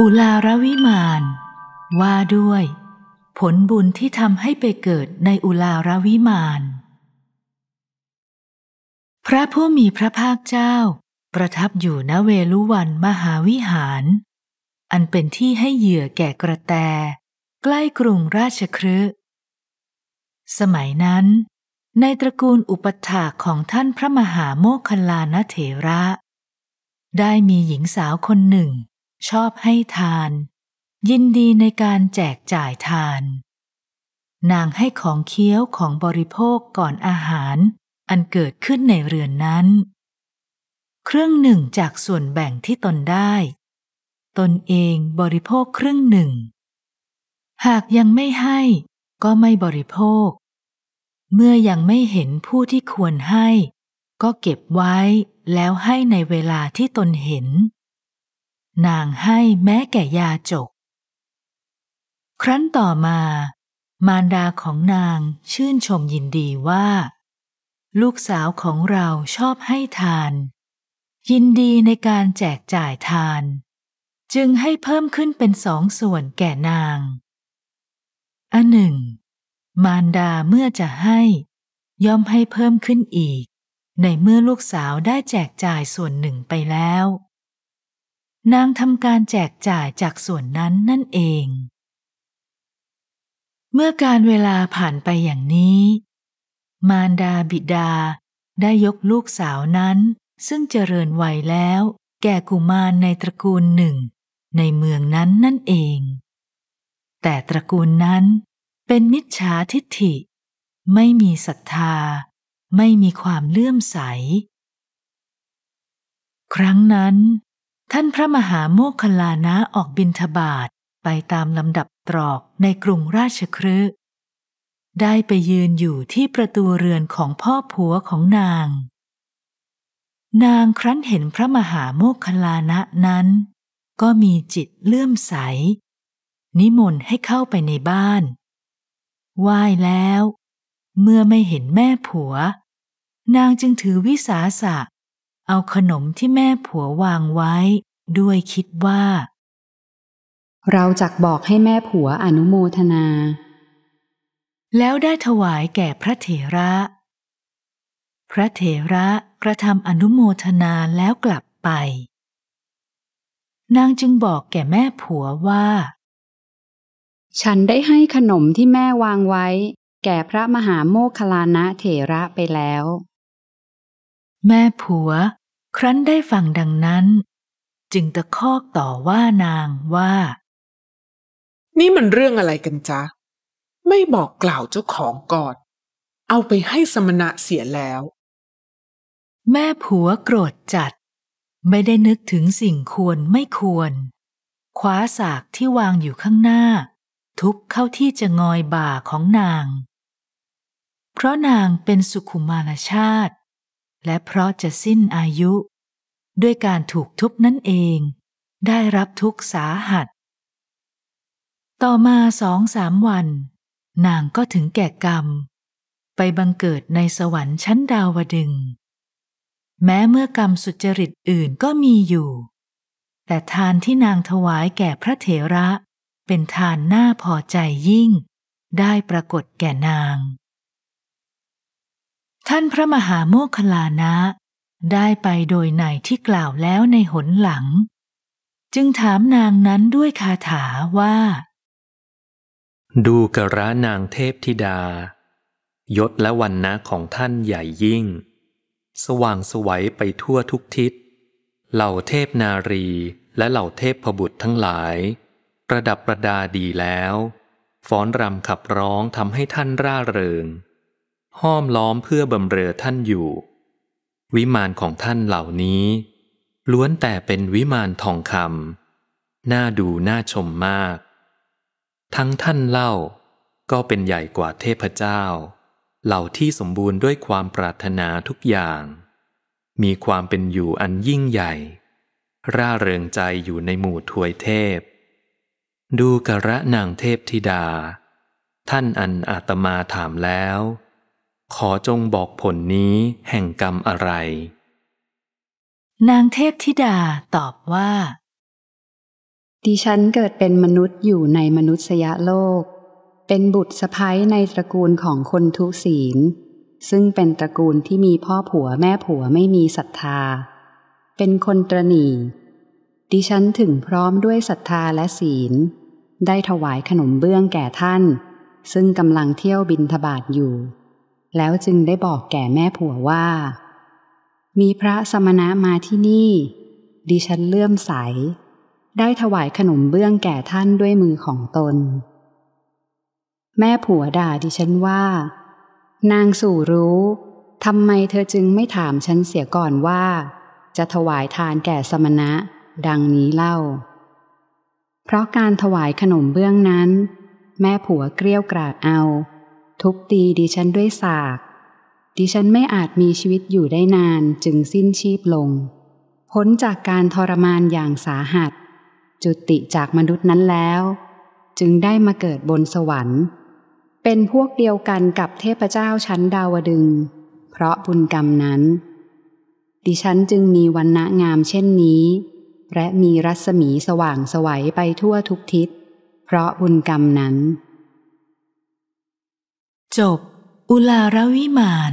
อุลารวิมาน ว่าด้วย ผลบุญที่ทำให้ไปเกิดในอุลารวิมาน พระผู้มีพระภาคเจ้า ประทับอยู่ณเวลุวันมหาวิหาร อันเป็นที่ให้เหยื่อแก่กระแตใกล้กรุงราชครืสมัยนั้น ในตระกูลอุปถาของท่านพระมหาโมคคลานเถระ ได้มีหญิงสาวคนหนึ่งชอบให้ทาน ยินดีในการแจกจ่ายทาน นางให้ของเคี้ยวของบริโภคก่อนอาหาร อันเกิดขึ้นในเรือนนั้น ครึ่งหนึ่งจากส่วนแบ่งที่ตนได้ ตนเองบริโภคครึ่งหนึ่ง หากยังไม่ให้ ก็ไม่บริโภค เมื่อยังไม่เห็นผู้ที่ควรให้ ก็เก็บไว้แล้วให้ในเวลาที่ตนเห็นนางให้แม้แก่ยาจก ครั้นต่อมา มารดาของนางชื่นชมยินดีว่า ลูกสาวของเราชอบให้ทาน ยินดีในการแจกจ่ายทาน จึงให้เพิ่มขึ้นเป็นสองส่วนแก่นางอันหนึ่ง มารดาเมื่อจะให้ ย่อมให้เพิ่มขึ้นอีก ในเมื่อลูกสาวได้แจกจ่ายส่วนหนึ่งไปแล้วนางทำการแจกจ่ายจากส่วนนั้นนั่นเอง เมื่อการเวลาผ่านไปอย่างนี้ มารดาบิดาได้ยกลูกสาวนั้น ซึ่งเจริญวัยแล้ว แก่กุมารในตระกูลหนึ่ง ในเมืองนั้นนั่นเอง แต่ตระกูลนั้น เป็นมิจฉาทิฏฐิ ไม่มีศรัทธา ไม่มีความเลื่อมใส ครั้งนั้นท่านพระมหาโมคคลานะออกบินทบาทไปตามลำดับตรอกในกรุงราชครืได้ไปยืนอยู่ที่ประตูเรือนของพ่อผัวของนาง นางครั้นเห็นพระมหาโมคคลานะนั้น ก็มีจิตเลื่อมใส นิมนต์ให้เข้าไปในบ้านไหว้แล้ว เมื่อไม่เห็นแม่ผัว นางจึงถือวิสาสะเอาขนมที่แม่ผัววางไว้ด้วยคิดว่า เราจักบอกให้แม่ผัวอนุโมทนา แล้วได้ถวายแก่พระเถระ พระเถระกระทำอนุโมทนาแล้วกลับไป นางจึงบอกแก่แม่ผัวว่า ฉันได้ให้ขนมที่แม่วางไว้ แก่พระมหาโมคคลานะเถระไปแล้ว แม่ผัวครั้นได้ฟังดังนั้น จึงตะคอกต่อว่านางว่า นี่มันเรื่องอะไรกันจ๊ะ ไม่บอกกล่าวเจ้าของก่อนเอาไปให้สมณะเสียแล้ว แม่ผัวโกรธจัด ไม่ได้นึกถึงสิ่งควรไม่ควรคว้าสากที่วางอยู่ข้างหน้า ทุบเข้าที่จะงอยบ่าของนาง เพราะนางเป็นสุขุมานชาติและเพราะจะสิ้นอายุ ด้วยการถูกทุบนั่นเอง ได้รับทุกสาหัส ต่อมาสองสามวันนางก็ถึงแก่กรรม ไปบังเกิดในสวรรค์ชั้นดาวดึง แม้เมื่อกรรมสุจริตอื่นก็มีอยู่ แต่ทานที่นางถวายแก่พระเถระ เป็นทานน่าพอใจยิ่ง ได้ปรากฏแก่นางท่านพระมหาโมคลานะ ได้ไปโดยไหนที่กล่าวแล้วในหนหลัง จึงถามนางนั้นด้วยคาถาว่า ดูกระนางเทพธิดา ยศและวันนะของท่านใหญ่ยิ่ง สว่างสวัยไปทั่วทุกทิศ เหล่าเทพนารีและเหล่าเทพพบุตรทั้งหลาย ประดับประดาดีแล้วฟ้อนรำขับร้องทำให้ท่านร่าเริงห้อมล้อมเพื่อบำเรอท่านอยู่ วิมานของท่านเหล่านี้ ล้วนแต่เป็นวิมานทองคำน่าดูน่าชมมาก ทั้งท่านเล่าก็เป็นใหญ่กว่าเทพเจ้า เหล่าที่สมบูรณ์ด้วยความปรารถนาทุกอย่าง มีความเป็นอยู่อันยิ่งใหญ่ ร่าเริงใจอยู่ในหมู่ทวยเทพ ดูกระนางเทพธิดา ท่านอันอาตมาถามแล้วขอจงบอกผลนี้แห่งกรรมอะไร นางเทพธิดาตอบว่า ดิฉันเกิดเป็นมนุษย์อยู่ในมนุษยโลก เป็นบุตรสะพ้ยในตระกูลของคนทุศีล ซึ่งเป็นตระกูลที่มีพ่อผัวแม่ผัวไม่มีศรัทธา เป็นคนตรณีดิฉันถึงพร้อมด้วยศรัทธาและศีล ได้ถวายขนมเบื้องแก่ท่าน ซึ่งกำลังเที่ยวบินทบาทอยู่แล้วจึงได้บอกแก่แม่ผัวว่า มีพระสมณะมาที่นี่ ดิฉันเลื่อมใส ได้ถวายขนมเบื้องแก่ท่านด้วยมือของตน แม่ผัวด่าดิฉันว่า นางสู่รู้ทำไมเธอจึงไม่ถามฉันเสียก่อนว่า จะถวายทานแก่สมณะดังนี้เล่า เพราะการถวายขนมเบื้องนั้น แม่ผัวเกลี้ยกราดเอาทุบตีดิฉันด้วยสาก ดิฉันไม่อาจมีชีวิตอยู่ได้นานจึงสิ้นชีพลง พ้นจากการทรมานอย่างสาหัส จุติจากมนุษย์นั้นแล้ว จึงได้มาเกิดบนสวรรค์ เป็นพวกเดียวกันกับเทพเจ้าชั้นดาวดึง เพราะบุญกรรมนั้น ดิฉันจึงมีวันณะงามเช่นนี้ และมีรัศมีสว่างสวัยไปทั่วทุกทิศ เพราะบุญกรรมนั้นจบ อุลาระวิมาน